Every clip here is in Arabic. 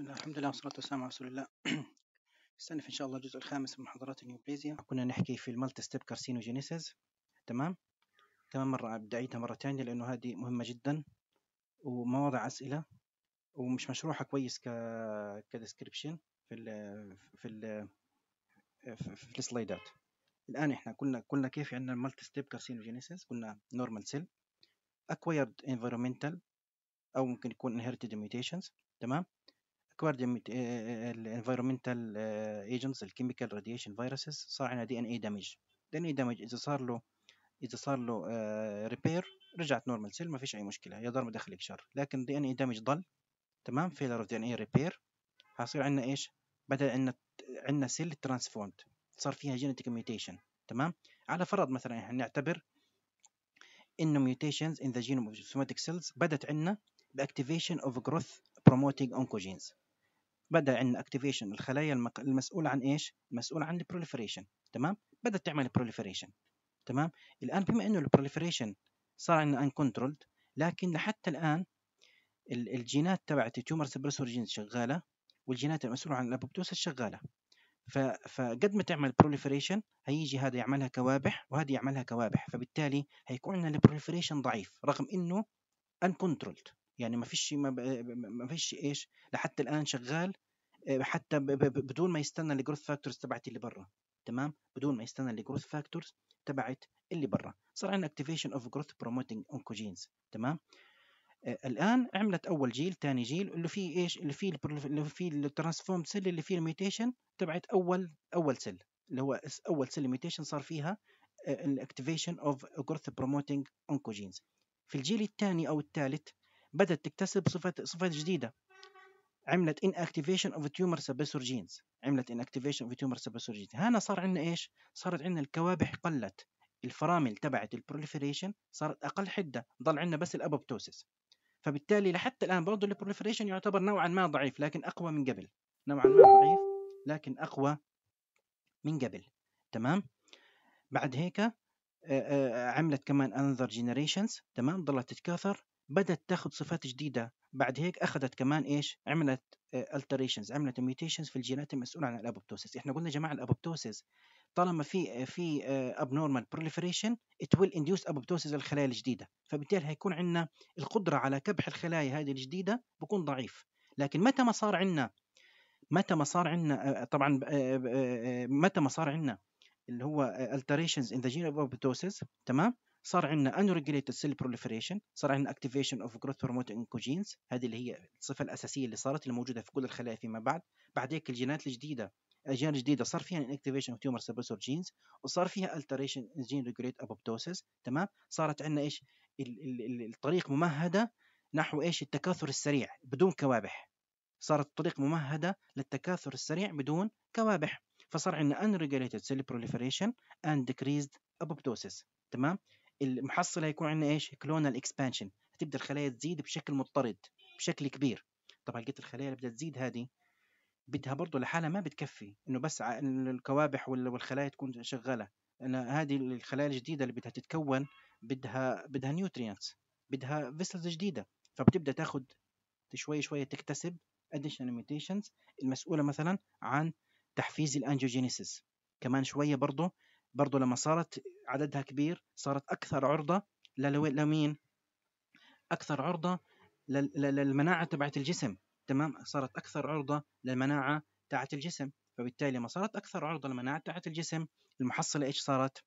الحمد لله والصلاة والسلام على رسول الله في إن شاء الله الجزء الخامس من محاضرات النيوبليزيا كنا نحكي في المالتي ستيب كارسينوجينيسيس تمام تمام مرة بدعيتها مرة تانية لأنه هذه مهمة جدا ومواضع أسئلة ومش مشروحة كويس ك كديسكريبشن في الـ في الـ في السلايدات الآن إحنا كنا كنا كيف عندنا المالتي ستيب كارسينوجينيسيس قلنا نورمال سيل acquired environmental أو ممكن يكون inherited mutations تمام كوارد الانفيرومنتال ايجنتس الكيميكال راديشن فيروسز صار عندنا دي ان اي دامج دي ان اي دامج اذا صار له اذا صار له ريبير آه، رجعت نورمال سيل ما فيش اي مشكله يا دار ما دخلك شر لكن دي ان اي دامج ضل تمام فيلر اوف دي ان اي ريبير حصير عندنا ايش بدا عندنا عندنا سيل ترانسفورمد صار فيها جينيتيك ميوتيشن تمام على فرض مثلا احنا نعتبر انه ميوتيشنز ان ذا جينوم اوف سوماتيك سيلز بدت عندنا باكتيفيشن اوف جروث بروموتينج اونكوجينز بدا عندنا اكتيفيشن الخلايا المق... المسؤوله عن ايش المسؤوله عن البروليفريشن تمام بدات تعمل بروليفريشن تمام الان بما انه البروليفريشن صار عندنا ان كنترولد لكن لحتى الان الجينات تبعت التيومر سبريسور جينز شغاله والجينات المسؤوله عن الابوبتوسس شغاله فقد ما تعمل بروليفريشن هيجي هذا يعملها كوابح وهذا يعملها كوابح فبالتالي هيكون عندنا البروليفريشن ضعيف رغم انه ان كنترولد يعني ما فيش ما, ما فيش ايش لحتى الان شغال آه، حتى بدون ما يستنى الجروث فاكتورز تبعت اللي برا تمام بدون ما يستنى الجروث فاكتورز تبعت اللي برا صار عندنا اكتيفيشن اوف جروث بروموتنج اونكوجينز تمام آه، الان عملت اول جيل ثاني جيل اللي فيه ايش اللي فيه اللي فيه الترانسفورم سيل اللي فيه الميوتيشن تبعت اول اول سيل اللي هو اول سيل ميوتيشن صار فيها الاكتيفيشن اوف جروث بروموتنج اونكوجينز في الجيل الثاني او الثالث بدات تكتسب صفات صفات جديده عملت ان اكتيفيشن اوف تيومر جينز عملت ان اكتيفيشن اوف تيومر جينز هنا صار عندنا ايش صارت عندنا الكوابح قلت الفرامل تبعت البروليفريشن صارت اقل حده ضل عندنا بس الابوبتوسس فبالتالي لحتى الان برضه البروليفريشن يعتبر نوعا ما ضعيف لكن اقوى من قبل نوعا ما ضعيف لكن اقوى من قبل تمام بعد هيك آه، آه، عملت كمان انذر جنريشنز تمام ضلت تتكاثر بدأت تاخذ صفات جديدة بعد هيك أخذت كمان إيش عملت آه، alterations عملت mutations في الجينات المسؤولة عن الأبوبتوسيس إحنا قلنا يا جماعة الأبوبتوسيس طالما في آه، في آه، abnormal proliferation it will induce apoptosis الخلايا الجديدة فبالتالي هيكون عندنا القدرة على كبح الخلايا هذه الجديدة بكون ضعيف لكن متى ما صار عندنا متى ما صار عندنا طبعا متى ما صار عندنا اللي هو alterations in the gene of apoptosis تمام صار عندنا unregulated cell proliferation صار عندنا activation of growth promoting oncogenes هذه اللي هي الصفه الاساسيه اللي صارت اللي موجوده في كل الخلايا فيما بعد بعد هيك الجينات الجديده الاجيال الجديده صار فيها inactivation of tumor suppressor genes وصار فيها alteration in gene regulate apoptosis تمام صارت عندنا ايش الطريق ممهده نحو ايش التكاثر السريع بدون كوابح صارت الطريق ممهده للتكاثر السريع بدون كوابح فصار عندنا unregulated cell proliferation and decreased apoptosis تمام المحصلة هيكون عندنا ايش كلونال اكسبانشن هتبدا الخلايا تزيد بشكل مضطرد بشكل كبير طبعا لقيت الخلايا اللي بدها تزيد هذه بدها برضه لحالها ما بتكفي انه بس الكوابح والخلايا تكون شغاله انا هذه الخلايا الجديده اللي بدها تتكون بدها بدها نيوترينتس بدها فيسلز جديده فبتبدا تاخذ شوي شوي تكتسب اديشنال ميوتيشنز المسؤوله مثلا عن تحفيز الانجيوجينيسيس كمان شويه برضه برضو لما صارت عددها كبير صارت أكثر عرضة لمين؟ أكثر عرضة للمناعة تبعت الجسم تمام صارت أكثر عرضة للمناعة تاعت الجسم فبالتالي ما صارت أكثر عرضة للمناعة تاعت الجسم المحصلة إيش صارت؟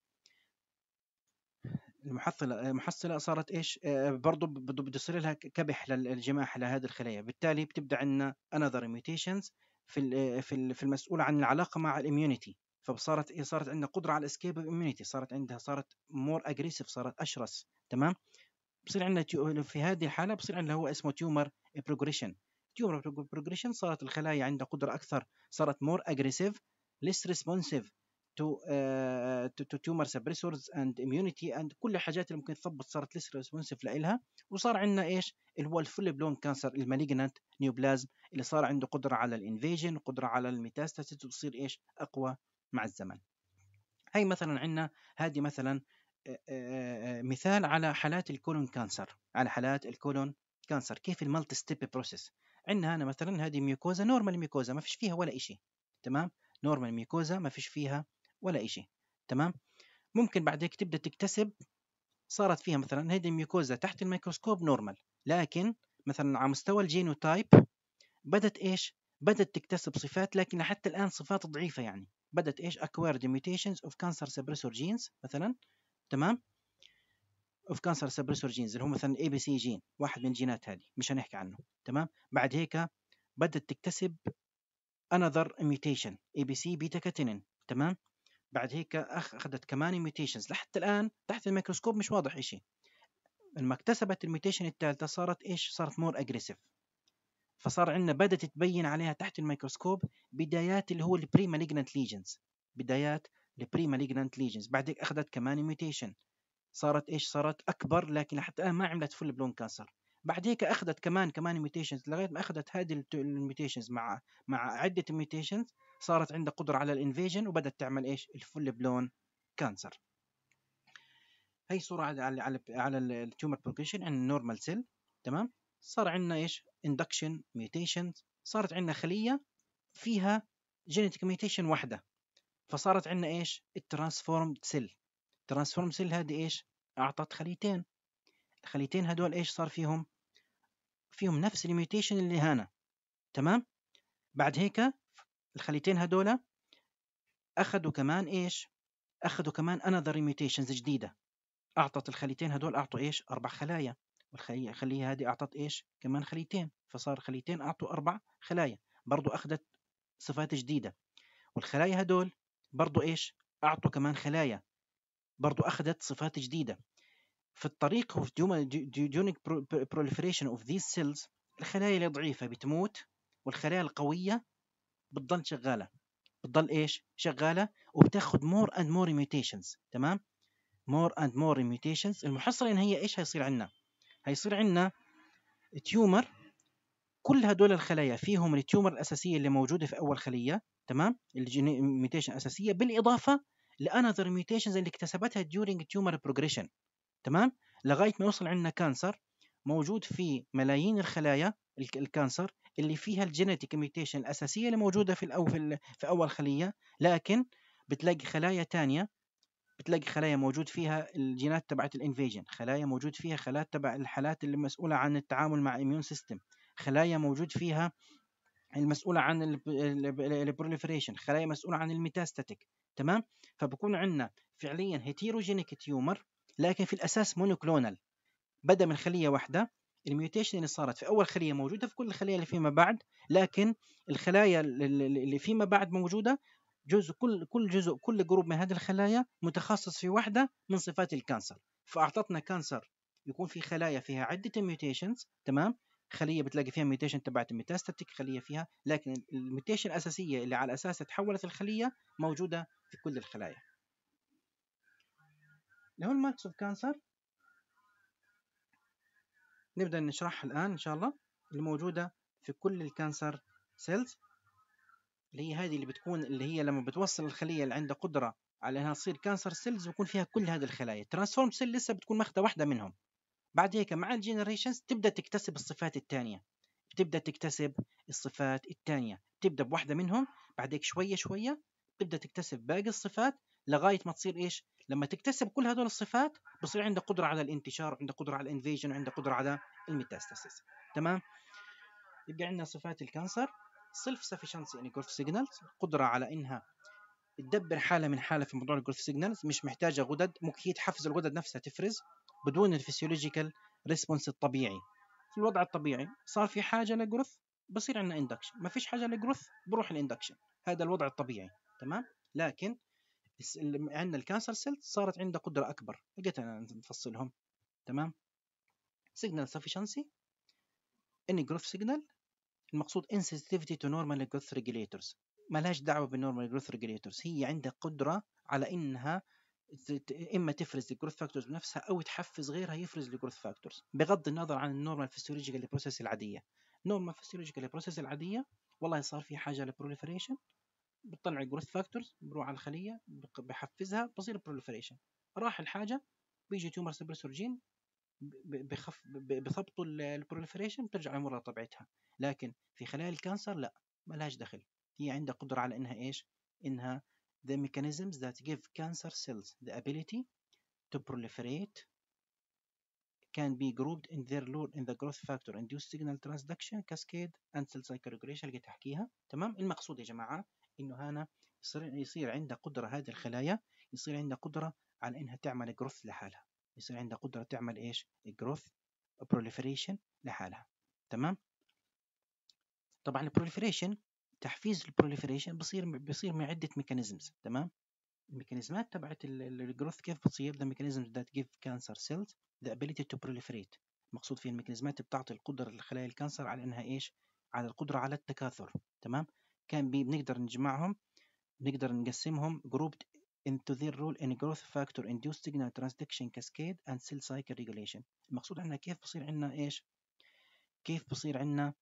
المحصلة المحصلة صارت إيش؟ آه، برضو بده بده يصير لها كبح للجماح لهذه الخلايا بالتالي بتبدأ عندنا another mutations في في المسؤول عن العلاقة مع الاميونيتي فصارت إيه، صارت عندنا قدره على الاسكيب اميونيتي صارت عندها صارت مور اجريسيف صارت اشرس تمام بصير عندنا في هذه الحاله بصير عندنا هو اسمه تيومر بروجريشن تيومر بروجريشن صارت الخلايا عندها قدره اكثر صارت مور اجريسيف ليس ريسبونسيف تو تو تو تيومر سبريسورز اند اميونيتي اند كل الحاجات اللي ممكن تثبط صارت ليس ريسبونسيف لها وصار عندنا ايش اللي هو الفول بلون كانسر المالجنت نيوبلازم اللي صار عنده قدره على الانفيجن قدره على الميتاستاسيس وتصير ايش اقوى مع الزمن هي مثلا عندنا هذه مثلا مثال على حالات الكولون كانسر على حالات الكولون كانسر كيف المالتي ستيب بروسيس عندنا هنا مثلا هذه ميوكوزا نورمال ميوكوزا ما فيش فيها ولا شيء تمام نورمال ميوكوزا ما فيش فيها ولا شيء تمام ممكن بعد هيك تبدا تكتسب صارت فيها مثلا هذه الميوكوزا تحت الميكروسكوب نورمال لكن مثلا على مستوى الجينوتايب بدت ايش بدت تكتسب صفات لكن حتى الان صفات ضعيفه يعني بدت ايش acquired mutations of cancer suppressor genes مثلا تمام of cancer suppressor genes اللي هو مثلا اي بي سي جين واحد من الجينات هذه مش هنحكي عنه تمام بعد هيك بدت تكتسب another mutation اي بي سي بيتا كاتينين تمام بعد هيك اخذت كمان mutations لحتى الان تحت الميكروسكوب مش واضح اشي لما اكتسبت الميوتيشن الثالثه صارت ايش صارت مور اجريسيف فصار عندنا بدات تبين عليها تحت الميكروسكوب بدايات اللي هو البري مالجنانت ليجنز بدايات البري مالجنانت ليجنز هيك اخذت كمان ميوتيشن صارت ايش صارت اكبر لكن حتى الان ما عملت فل بلون كانسر بعد هيك اخذت كمان كمان ميوتيشنز لغايه ما اخذت هذه الميوتيشنز مع مع عده ميوتيشنز صارت عندها قدره على الانفيجن وبدات تعمل ايش الفل بلون كانسر هي صوره على على على التيومر بروجريشن عند النورمال سيل تمام صار عندنا ايش اندكشن ميوتيشن صارت عندنا خليه فيها جينيتك ميوتيشن واحده فصارت عندنا ايش الترانسفورم سيل ترانسفورم سيل هذه ايش اعطت خليتين الخليتين هذول ايش صار فيهم فيهم نفس الميوتيشن اللي هنا تمام بعد هيك الخليتين هذول اخذوا كمان ايش اخذوا كمان انذر ميوتيشنز جديده اعطت الخليتين هذول اعطوا ايش اربع خلايا والخلية الخلية هذه أعطت إيش كمان خليتين فصار خليتين أعطوا أربع خلايا برضو أخذت صفات جديدة والخلايا هدول برضو إيش أعطوا كمان خلايا برضو أخذت صفات جديدة في الطريق اوف ديونيك بروليفريشن اوف ذيس سيلز الخلايا اللي ضعيفه بتموت والخلايا القوية بتضل شغالة بتضل إيش شغالة وبتاخذ مور اند مور ميوتيشنز تمام مور اند مور ميوتيشنز المحصلة إن هي إيش هيصير عندنا هيصير عندنا تيومر كل هدول الخلايا فيهم التيومر الاساسيه اللي موجوده في اول خليه تمام الميوتيشن الاساسيه بالاضافه لانذر ميوتيشنز اللي اكتسبتها during تيومر progression تمام لغايه ما يوصل عندنا كانسر موجود في ملايين الخلايا الكانسر اللي فيها الجينيتيك ميوتيشن الاساسيه اللي موجوده في الاول في اول خليه لكن بتلاقي خلايا تانية بتلاقي خلايا موجود فيها الجينات تبعت الانفيجن خلايا موجود فيها خلايا تبع الحالات اللي مسؤولة عن التعامل مع اميون سيستم خلايا موجود فيها المسؤولة عن البروليفريشن خلايا مسؤولة عن الميتاستاتيك تمام فبكون عندنا فعليا هيتيروجينيك تيومر لكن في الاساس مونوكلونال بدا من خليه واحده الميوتيشن اللي صارت في اول خليه موجوده في كل الخلايا اللي فيما بعد لكن الخلايا اللي فيما بعد موجوده جزء كل كل جزء كل جروب من هذه الخلايا متخصص في واحده من صفات الكانسر فاعطتنا كانسر يكون في خلايا فيها عده ميوتيشنز تمام خليه بتلاقي فيها ميوتيشن تبعت الميتاستاتيك خليه فيها لكن الميوتيشن الاساسيه اللي على اساسها تحولت الخليه موجوده في كل الخلايا هو الماركس اوف كانسر نبدا نشرحها الان ان شاء الله الموجوده في كل الكانسر سيلز اللي هي هذه اللي بتكون اللي هي لما بتوصل الخليه اللي عندها قدره على انها تصير كانسر سيلز ويكون فيها كل هذه الخلايا ترانسفورم سيل لسه بتكون ماخذه واحده منهم بعد هيك مع الجينيريشنز تبدا تكتسب الصفات الثانيه بتبدا تكتسب الصفات الثانيه تبدا بواحده منهم بعد هيك شويه شويه تبدا تكتسب باقي الصفات لغايه ما تصير ايش لما تكتسب كل هذول الصفات بصير عندها قدره على الانتشار وعندها قدره على الانفيجن وعندها قدره على الميتاستاسيس تمام يبقى عندنا صفات الكانسر سيلف سفيشنسي يعني جروث سيجنالز قدره على انها تدبر حاله من حاله في موضوع الجروث سيجنالز مش محتاجه غدد ممكن هي تحفز الغدد نفسها تفرز بدون الفسيولوجيكال ريسبونس الطبيعي في الوضع الطبيعي صار في حاجه لجروث بصير عندنا اندكشن ما فيش حاجه لجروث بروح الاندكشن هذا الوضع الطبيعي تمام لكن عندنا الكانسر سيلز صارت عندها قدره اكبر انا نفصلهم تمام سيجنال سفشنسي اني جروث سيجنال المقصود insensitivity to normal growth regulators ملهاش دعوه بالنورمال جروث ريجوليتورز هي عندها قدره على انها اما تفرز الجروث فاكتورز بنفسها او تحفز غيرها يفرز الجروث فاكتورز بغض النظر عن النورمال فيسيولوجيكال بروسيس العاديه نورمال فيسيولوجيكال بروسيس العاديه والله صار في حاجه للبروليفريشن بتطلع الجروث فاكتورز بروح على الخليه بحفزها بصير بروليفريشن راح الحاجه بيجي تيومر سبريسور جين بخف بضبطوا البروليفريشن بترجع الامور لطبيعتها لكن في خلايا الكانسر لا لهاش دخل هي عندها قدرة على انها ايش انها the mechanisms that give cancer cells the ability to proliferate can be grouped in their role in the growth factor induced signal transduction cascade and cell cycle regulation اللي تحكيها تمام المقصود يا جماعة انه هنا يصير يصير عندها قدرة هذه الخلايا يصير عندها قدرة على انها تعمل جروث لحالها يصير عندها قدرة تعمل إيش growth proliferation لحالها تمام طبعا البروليفريشن تحفيز البروليفريشن بصير بصير من عدة ميكانيزمز تمام الميكانيزمات تبعت الجروث كيف بتصير the mechanisms that give cancer cells the ability to proliferate مقصود فيه الميكانيزمات بتعطي القدرة لخلايا الكانسر على انها ايش على القدرة على التكاثر تمام كان بنقدر نجمعهم نقدر نقسمهم grouped into their role in growth factor induced signal transduction cascade and cell cycle regulation المقصود عندنا كيف بصير عندنا ايش كيف بصير عندنا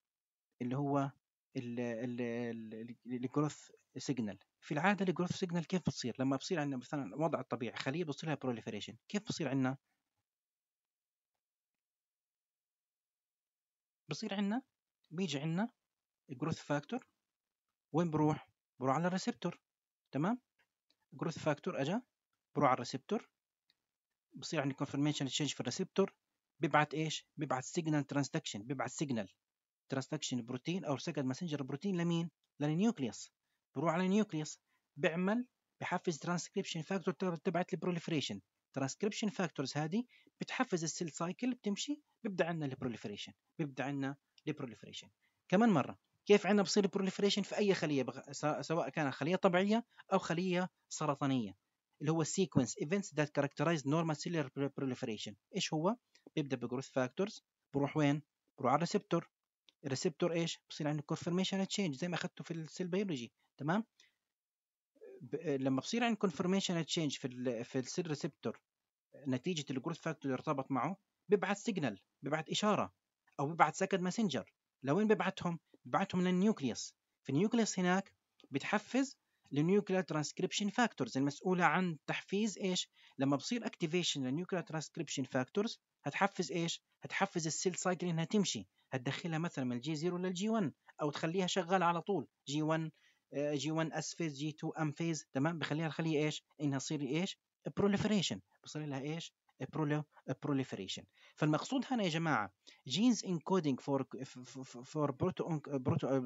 اللي هو الجروث سيجنال في العاده الجروث سيجنال كيف بتصير لما بصير عندنا مثلا وضع الطبيعي خليه بصير لها بروليفريشن كيف بصير عندنا بصير عندنا بيجي عندنا growth فاكتور وين بروح بروح على الريسبتور تمام جروث فاكتور اجا بروح على الريسبتور بصير عندي كونفرميشن تشينج في الريسبتور بيبعت ايش؟ بيبعت سيجنال ترانزكشن بيبعت سيجنال ترانزكشن بروتين او سيجنال ماسنجر بروتين لمين؟ للنيوكليوس بروح على النيوكليوس بيعمل بحفز ترانسكريبشن فاكتور تبعت البروليفريشن ترانسكريبشن فاكتورز هذه بتحفز السيل سايكل بتمشي بيبدا عندنا البروليفريشن بيبدا عندنا البروليفريشن كمان مره كيف عندنا بصير بروليفريشن في اي خليه بغ... سواء كانت خليه طبيعيه او خليه سرطانيه اللي هو سيكونس ايفنتس ذات كاركترايز نورمال سيلر بروليفريشن ايش هو بيبدا بجروث فاكتورز بروح وين بروح على الريسبتور الريسبتور ايش بصير عنده كونفرميشن تشينج زي ما اخذته في السيل بيولوجي تمام ب... لما بصير عنده كونفرميشن تشينج في ال... في السيل ريسبتور نتيجه الجروث فاكتور ارتبط معه بيبعث سيجنال بيبعث اشاره او بيبعث سكند ماسنجر لوين بيبعتهم بعتهم للنيوكليوس فالنيوكليوس هناك بتحفز النيوكلير ترانسكريبشن فاكتورز المسؤولة عن تحفيز ايش؟ لما بصير اكتيفيشن للنيوكليار ترانسكريبشن فاكتورز هتحفز ايش؟ هتحفز السيل سايكل انها تمشي، هتدخلها مثلا من الجي 0 للجي 1 او تخليها شغالة على طول، جي 1 جي 1 اس فيز، جي 2 ام فيز، تمام؟ بخليها الخلية ايش؟ انها تصير ايش؟ بروليفريشن، بصير لها ايش؟ proliferation فالمقصود هنا يا جماعه جينز انكودينج فور فور بروتو بروتو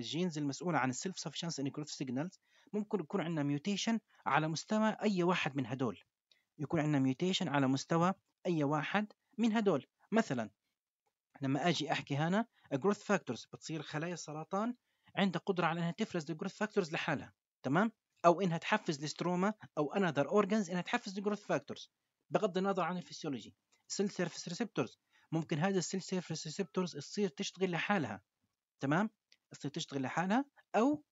جينز المسؤوله عن السيلف سفشنس انكروف سيجنالز ممكن يكون عندنا ميوتيشن على مستوى اي واحد من هدول يكون عندنا ميوتيشن على مستوى اي واحد من هدول مثلا لما اجي احكي هنا جروث فاكتورز بتصير خلايا السرطان عندها قدره على انها تفرز الجروث فاكتورز لحالها تمام او انها تحفز الستروما او انذر اورجنز انها تحفز الجروث فاكتورز بغض النظر عن الفسيولوجي السيل سيرفيس ريسبتورز ممكن هذا السيل سيرفيس ريسبتورز تصير تشتغل لحالها تمام تصير تشتغل لحالها او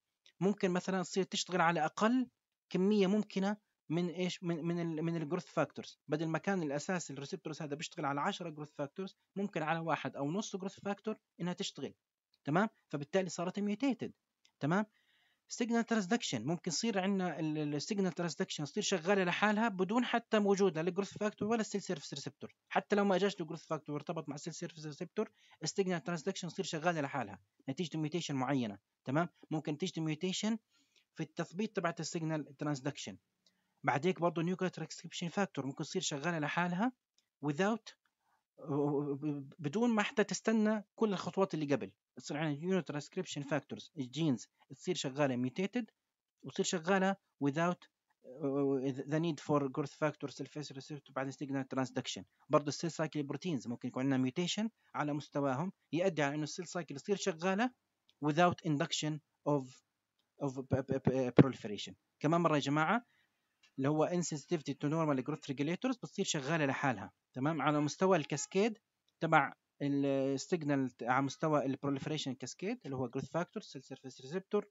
ممكن مثلا تصير تشتغل على اقل كميه ممكنه من ايش من من الـ من الجروث فاكتورز بدل ما كان الاساس الريسبتورز هذا بيشتغل على 10 جروث فاكتورز ممكن على واحد او نص جروث فاكتور انها تشتغل تمام فبالتالي صارت ميوتيتد تمام سيجنال ترانزدكشن ممكن يصير عندنا السيجنال ترانزدكشن تصير شغاله لحالها بدون حتى لا جروث فاكتور ولا سيل سيرفيس ريسبتور حتى لو ما اجاش الجروث فاكتور وارتبط مع سيل سيرفيس ريسبتور السيجنال ترانزدكشن تصير شغاله لحالها نتيجه ميوتيشن معينه تمام ممكن نتيجه ميوتيشن في التثبيط تبعت السيجنال ترانزدكشن بعد هيك برضه نيوكليتر ترانسكريبشن فاكتور ممكن تصير شغاله لحالها without بدون ما حتى تستنى كل الخطوات اللي قبل تصير عندنا نيورو ترانسكريبشن فاكتورز الجينز تصير شغاله ميوتيتد وتصير شغاله without ذا نيد فور جروث فاكتور سيلفيس ريسبت بعدين سيجنال ترانسدكشن برضه السيل سايكل بروتينز ممكن يكون عندنا ميوتيشن على مستواهم يؤدي على انه السيل سايكل تصير شغاله without induction of of proliferation كمان مره يا جماعه اللي هو insensitivity to normal growth regulators بتصير شغاله لحالها تمام على مستوى الكاسكيد تبع السيجنال على مستوى البروليفريشن كاسكيد اللي هو growth factor cell surface receptor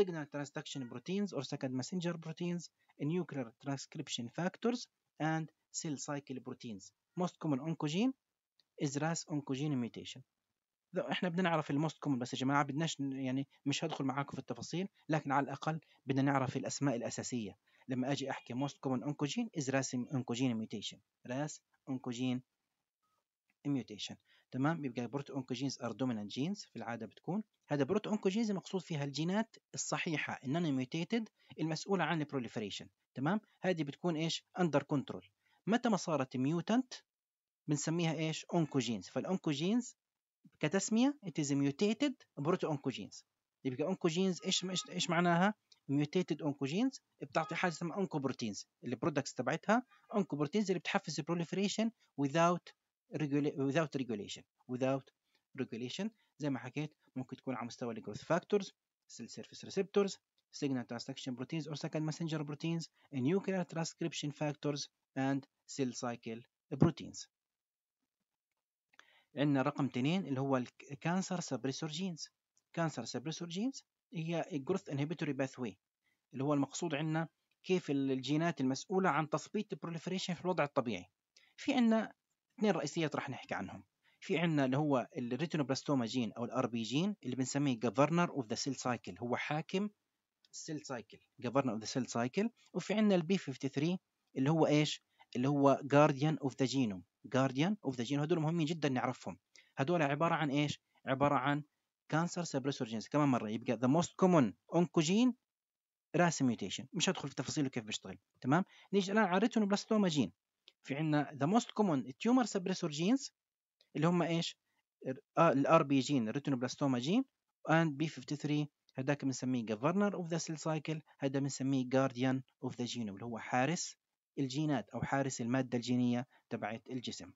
signal transduction proteins or second messenger proteins nuclear transcription factors and cell cycle proteins most common oncogene is ras oncogene mutation احنا بدنا نعرف الموست كومن بس يا جماعه بدناش يعني مش هدخل معاكم في التفاصيل لكن على الاقل بدنا نعرف الاسماء الاساسيه لما اجي احكي most common oncogene is ras oncogene mutation ras oncogene mutation تمام بيبقى بروت اونكوجينز ار دومينانت جينز في العاده بتكون هذا بروت اونكوجينز المقصود فيها الجينات الصحيحه النون ميوتيتد المسؤوله عن البروليفريشن تمام هذه بتكون ايش اندر كنترول متى ما صارت ميوتنت بنسميها ايش اونكوجينز فالاونكوجينز كتسميه it is mutated بروت اونكوجينز يبقى اونكوجينز ايش ايش معناها؟ ميوتيتد اونكوجينز بتعطي حاجه اسمها اونكوبروتينز البرودكتس تبعتها اونكوبروتينز اللي بتحفز البروليفريشن without without regulation without regulation زي ما حكيت ممكن تكون على مستوى الجروث فاكتورز سيل سيرفيس ريسبتورز سيجنال transduction بروتينز اور سكند ماسنجر بروتينز نيوكلير ترانسكربشن فاكتورز اند سيل سايكل بروتينز عندنا رقم 2 اللي هو الكانسر سبريسور جينز كانسر سبريسور جينز هي الجروث انهبيتوري باثوي اللي هو المقصود عندنا كيف الجينات المسؤوله عن تثبيط البروليفريشن في الوضع الطبيعي في عندنا اثنين رئيسيات راح نحكي عنهم في عندنا اللي هو الريتينوبلاستوما جين او الار بي جين اللي بنسميه جفرنر اوف ذا سيل سايكل هو حاكم السيل سايكل جفرنر اوف ذا سيل سايكل وفي عندنا البي 53 اللي هو ايش اللي هو جارديان اوف ذا جينوم جارديان اوف ذا جينوم هذول مهمين جدا نعرفهم هذول عباره عن ايش عباره عن كانسر سيبريسورجينز كمان مره يبقى ذا موست كومون اونكوجين راس ميوتيشن مش هدخل في تفاصيله كيف بيشتغل تمام نيجي الان على ريتينوبلاستوما جين في عندنا ذا موست كومون تيومر سبريسور جينز اللي هم ايش الار بي جين ريتينوبلاستوما جين اند بي 53 هذاك بنسميه جفرنر اوف ذا سيل سايكل هذا بنسميه guardian اوف ذا جينوم اللي هو حارس الجينات او حارس الماده الجينيه تبعت الجسم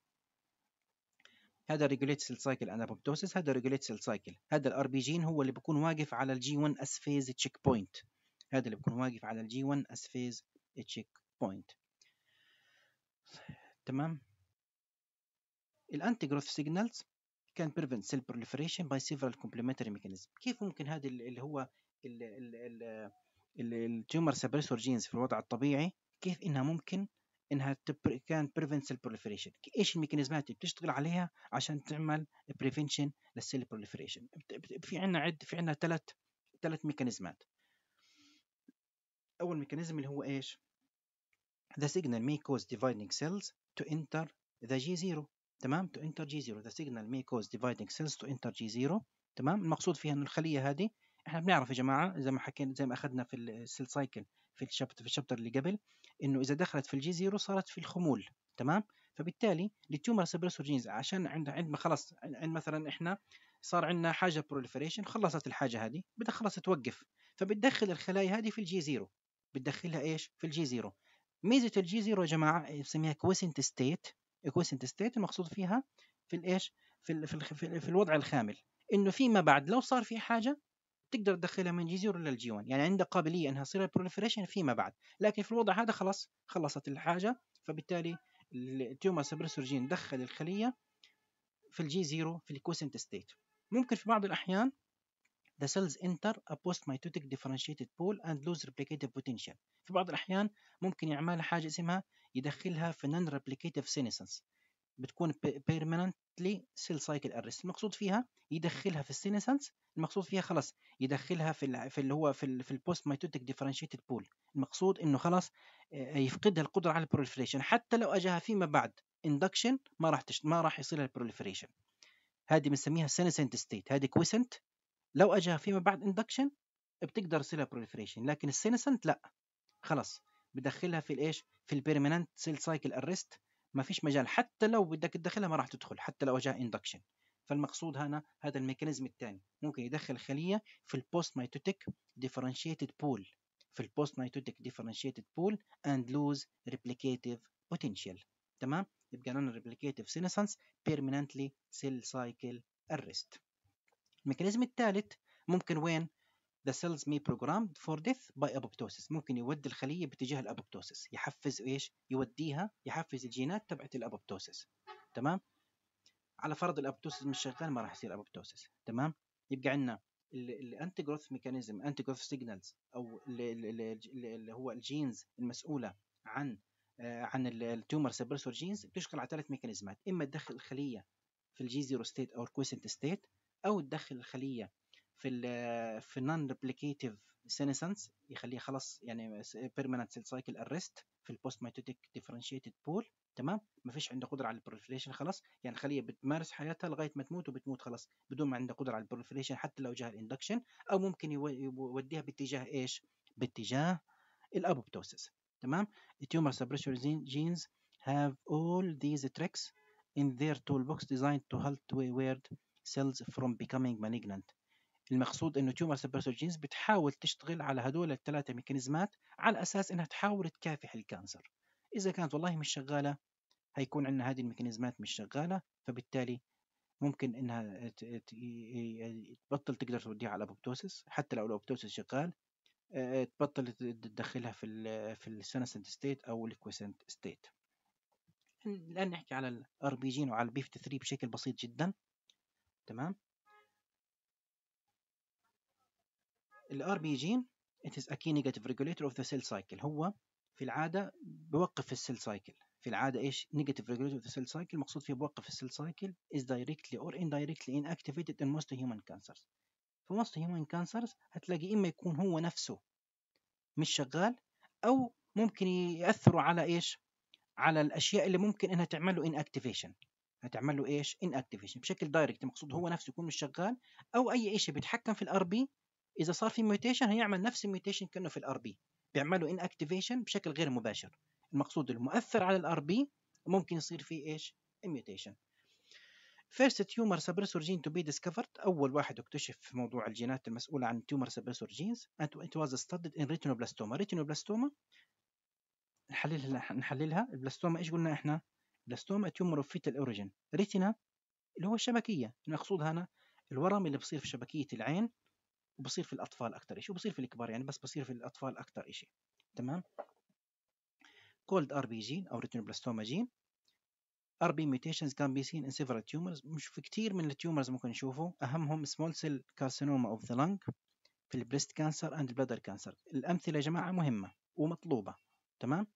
هذا ريجوليت سيل سايكل انابوبتوسيس هذا ريجوليت سيل سايكل هذا الار بي جين هو اللي بيكون واقف على الجي 1 اس فيز تشيك بوينت هذا اللي بيكون واقف على الجي 1 اس فيز تشيك بوينت تمام الانتي جروث سيجنالز كان prevent cell proliferation by several complementary mechanisms كيف ممكن هذا اللي هو التيومر سبريسور جينز في الوضع الطبيعي كيف انها ممكن انها كان بريفنس البروليفريشن ايش الميكانيزمات اللي بتشتغل عليها عشان تعمل بريفنشن للسيل بروليفريشن في عندنا عد في عندنا ثلاث ثلاث ميكانيزمات اول ميكانيزم اللي هو ايش ذا سيجنال مي كوز ديفايدنج سيلز تو انتر ذا جي زيرو تمام تو انتر جي زيرو ذا سيجنال مي كوز ديفايدنج سيلز تو انتر جي زيرو تمام المقصود فيها ان الخليه هذه احنا بنعرف يا جماعه زي ما حكينا زي ما اخذنا في السيل سايكل في الشابتر في الشابتر اللي قبل انه اذا دخلت في الجي زيرو صارت في الخمول تمام فبالتالي التيومر سبريسور جينز عشان عند عند ما خلص عند مثلا احنا صار عندنا حاجه بروليفريشن خلصت الحاجه هذه بدها خلاص توقف فبتدخل الخلايا هذه في الجي زيرو بتدخلها ايش في الجي زيرو ميزه الجي زيرو يا جماعه بنسميها كويسنت ستيت كويسنت ستيت المقصود فيها في الايش في, في, في, في الوضع الخامل انه فيما بعد لو صار في حاجه تقدر تدخلها من جي 0 للجي 1 يعني عندها قابليه انها تصير بروليفريشن فيما بعد لكن في الوضع هذا خلاص خلصت الحاجه فبالتالي التيومر سبريسور جين دخل الخليه في الجي 0 في الكوسنت ستيت ممكن في بعض الاحيان the cells enter a post-mitotic differentiated pool and lose replicative potential في بعض الأحيان ممكن يعمل حاجة اسمها يدخلها في non-replicative senescence بتكون بيرمننتلي سيل سايكل ارست المقصود فيها يدخلها في السينسنس المقصود فيها خلاص يدخلها في في اللي هو في, الـ في البوست مايتوتيك ديفرنشيتد بول المقصود انه خلاص آه، يفقدها القدره على البروليفريشن حتى لو اجاها فيما بعد اندكشن ما راح تشت... ما راح يصير البروليفريشن هذه بنسميها سينسنت ستيت هذه كويسنت لو اجاها فيما بعد اندكشن بتقدر تصير بروليفريشن لكن السينسنت لا خلاص بدخلها في الايش في البيرمننت سيل سايكل ارست ما فيش مجال حتى لو بدك تدخلها ما راح تدخل حتى لو جاء اندكشن فالمقصود هنا هذا الميكانيزم الثاني ممكن يدخل خليه في البوست ميتوتيك ديفرنشيتد بول في البوست ميتوتيك ديفرنشيتد بول اند لوز ريبليكيتيف بوتنشال تمام يبقى نون ريبليكيتيف سينسنس بيرمننتلي سيل سايكل الريست الميكانيزم الثالث ممكن وين the cells may programmed for death by apoptosis ممكن يودي الخليه باتجاه الابوبتوسيس يحفز ايش يوديها يحفز الجينات تبعت الابوبتوسيس تمام على فرض الابوبتوسيس مش شغال ما راح يصير ابوبتوسيس تمام يبقى عندنا الانتي جروث ميكانيزم انتي جروث سيجنالز او اللي هو الجينز المسؤوله عن آه، عن التومر سبريسور جينز بتشتغل على ثلاث ميكانيزمات اما تدخل الخليه في الجي زيرو ستيت او الكويسنت ستيت او تدخل الخليه في الـ في النون ريبليكيتيف سينسنس يخليه خلاص يعني بيرمننت سيل سايكل ارست في البوست ميتوتيك ديفرنشيتد بول تمام ما فيش عنده قدره على البروفيليشن خلاص يعني خليه بتمارس حياتها لغايه ما تموت وبتموت خلاص بدون ما عنده قدره على البروفيليشن حتى لو جاها الاندكشن او ممكن يوديها باتجاه ايش باتجاه الابوبتوسس تمام التيومر سبريشن جينز have all these tricks in their toolbox designed to halt wayward cells from becoming malignant المقصود انه تيومر سبرسور جينز بتحاول تشتغل على هدول الثلاثه ميكانيزمات على اساس انها تحاول تكافح الكانسر اذا كانت والله مش شغاله هيكون عندنا هذه الميكانيزمات مش شغاله فبالتالي ممكن انها تبطل تقدر توديها على الابوبتوسس حتى لو الابوبتوسس شغال آه، آه، تبطل تدخلها في في السنسنت ستيت او الكويسنت ستيت الان نحكي على الار بي جين وعلى البيف 3 بشكل بسيط جدا تمام الار بي جين it is a key negative regulator of the cell cycle هو في العاده بوقف السيل سايكل في العاده ايش نيجاتيف regulator اوف ذا سيل سايكل مقصود فيه بوقف السيل سايكل اور ان دايركتلي ان اكتيفيتد ان موست هيومن كانسرز في موست هيومن كانسرز هتلاقي اما يكون هو نفسه مش شغال او ممكن ياثروا على ايش على الاشياء اللي ممكن انها تعمل له اكتيفيشن هتعمل له ايش اكتيفيشن بشكل دايركت مقصود هو نفسه يكون مش شغال او اي شيء بيتحكم في الار بي اذا صار في ميوتيشن هيعمل نفس الميوتيشن كانه في الار بي بيعملوا ان اكتيفيشن بشكل غير مباشر المقصود المؤثر على الار بي ممكن يصير فيه ايش الميوتيشن فيرست تيومر سبريسور جين تو بي ديسكفرد اول واحد اكتشف في موضوع الجينات المسؤوله عن تيومر سبريسور جينز ات واز ستادد ان ريتينوبلاستوما ريتينوبلاستوما نحللها نحللها البلاستوما ايش قلنا احنا بلاستوما تيومر اوف فيتال اوريجين ريتينا اللي هو الشبكيه المقصود هنا الورم اللي بصير في شبكيه العين وبصير في الاطفال اكثر شيء وبصير في الكبار يعني بس بصير في الاطفال اكثر شيء تمام كولد ار بي جين او ريتينوبلاستوما جين ار بي mutations can be seen in several tumors مش في كثير من التيومرز ممكن نشوفه اهمهم small cell carcinoma of the lung في البريست كانسر اند البلادر كانسر الامثله يا جماعه مهمه ومطلوبه تمام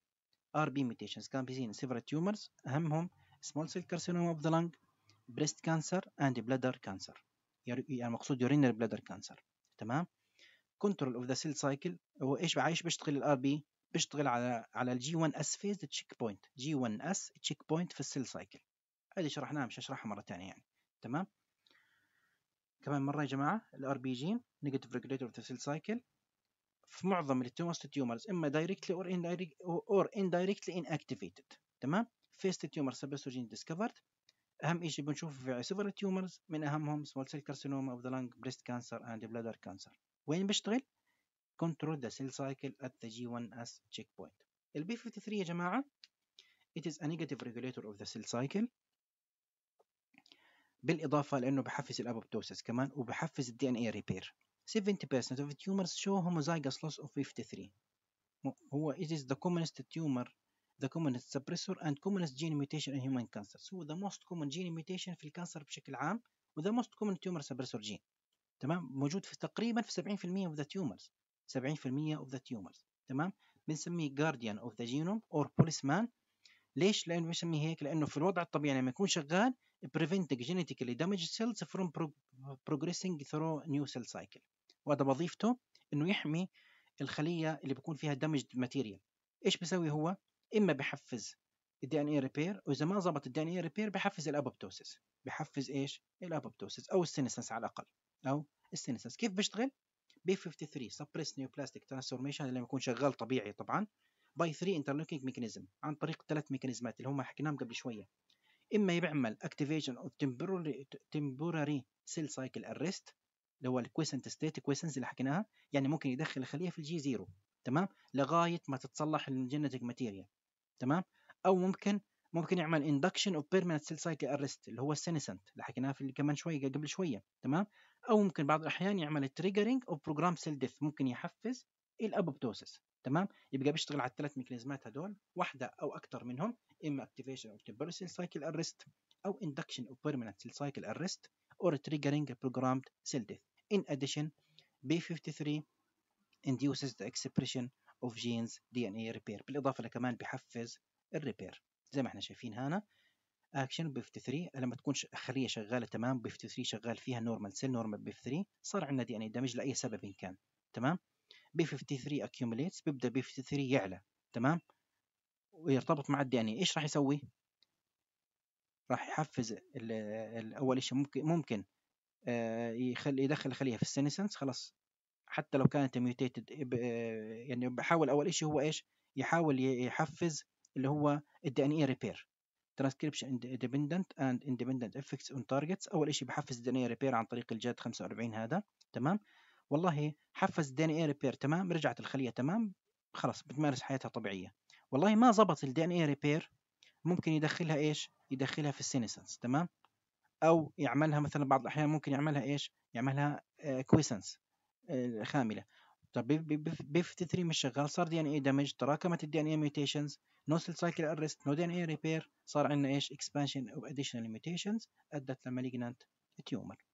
ار بي mutations can be seen in several tumors اهمهم small cell carcinoma of the lung بريست كانسر and bladder كانسر يعني المقصود urinary بلادر cancer تمام كنترول اوف ذا سيل سايكل هو ايش عايش بيشتغل الار بي بيشتغل على على الجي 1 اس فيز تشيك بوينت جي 1 اس تشيك بوينت في السيل سايكل هذه شرحناها مش هشرحها مره ثانيه يعني تمام كمان مره يا جماعه الار بي جين نيجاتيف ريجوليتور اوف ذا سيل سايكل في معظم التيومرز تيومرز اما دايركتلي اور ان اور ان دايركتلي ان اكتيفيتد تمام فيست تيومر سبستوجين ديسكفرد اهم شيء بنشوفه في سيفر تيومرز من اهمهم سمول سيل كارسينوما اوف ذا لانج بريست كانسر اند بلادر كانسر وين بيشتغل control the cell cycle at the G1S checkpoint بوينت البي 53 يا جماعة it is a negative regulator of the cell cycle بالإضافة لأنه بحفز الأبوبتوسس كمان وبحفز الدي ان اي ريبير 70% of tumors show homozygous loss of 53 هو it is the commonest tumor The commonest suppressor and commonest gene mutation in human cancer. So the most common gene mutation في الكانسر بشكل عام و the most common tumor suppressor gene. تمام موجود في تقريبا في 70% of the tumors 70% of the tumors تمام بنسميه guardian of the genome or policeman ليش لانه بنسميه هيك لانه في الوضع الطبيعي لما يكون شغال preventing genetically damaged cells from progressing through new cell cycle وهذا وظيفته انه يحمي الخليه اللي بيكون فيها damaged material ايش بيسوي هو اما بحفز الدي ان اي ريبير واذا ما ظبط الدي ان اي ريبير بحفز الابوبتوسيس بحفز ايش الابوبتوسيس او السينسنس على الاقل او السينسنس كيف بيشتغل بي 53 سبريس نيوبلاستيك ترانسفورميشن اللي يكون شغال طبيعي طبعا باي 3 انترلوكينج ميكانيزم عن طريق ثلاث ميكانيزمات اللي هم حكيناهم قبل شويه اما يعمل اكتيفيشن اوف تمبوراري سيل سايكل ارست اللي هو الكويسنت ستيت كويسنس اللي حكيناها يعني ممكن يدخل الخليه في الجي زيرو تمام لغايه ما تتصلح الجينيتك ماتيريال تمام او ممكن ممكن يعمل اندكشن اوف بيرمننت سيل سايكل ارست اللي هو السينسنت اللي حكيناها في كمان شويه قبل شويه تمام او ممكن بعض الاحيان يعمل تريجرنج اوف بروجرام سيل ديث ممكن يحفز الابوبتوسس تمام يبقى بيشتغل على الثلاث ميكانيزمات هدول واحده او اكثر منهم اما اكتيفيشن اوف تمبرال سيل سايكل ارست او اندكشن اوف بيرمننت سيل سايكل اريست اور تريجرينج بروجرامد سيل ديث ان اديشن بي 53 induces the expression اوف جينز دي ان اي ريبير بالاضافه لكمان بحفز الريبير زي ما احنا شايفين هنا اكشن بيف 3 لما تكون خليه شغاله تمام بيف 3 شغال فيها نورمال سيل نورمال بيف 3 صار عندنا دي ان اي دامج لاي سبب إن كان تمام بي 53 اكيوميليتس بيبدا بي 53 يعلى تمام ويرتبط مع الدي ان اي ايش راح يسوي راح يحفز الاول اول شيء ممكن ممكن آه، يخلي يدخل خليه في السينسنس خلاص حتى لو كانت ميوتيتد يعني بحاول اول شيء هو ايش يحاول يحفز اللي هو الدي ان اي ريبير ترانسكريبشن اندبندنت اند اندبندنت افكتس اون تارجتس اول شيء بحفز الدي ان اي ريبير عن طريق الجاد 45 هذا تمام والله حفز الدي ان اي ريبير تمام رجعت الخليه تمام خلاص بتمارس حياتها طبيعيه والله ما زبط الدي ان اي ريبير ممكن يدخلها ايش يدخلها في السينسنس تمام او يعملها مثلا بعض الاحيان ممكن يعملها ايش يعملها كويسنس آه، آه، خامله طب بيف بيف بيف 3 مش شغال صار دي ان اي دامج تراكمت الدي ان اي ميوتيشنز نو سيل سايكل ارست نو دي ان اي ريبير صار عندنا ايش اكسبانشن اوف اديشنال ميوتيشنز ادت لمالجنانت تيومر